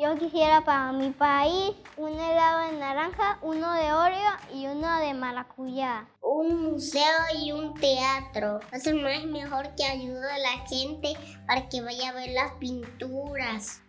Yo quisiera para mi país un helado de naranja, uno de Oreo y uno de maracuyá. Un museo y un teatro. Así no es mejor que ayude a la gente para que vaya a ver las pinturas.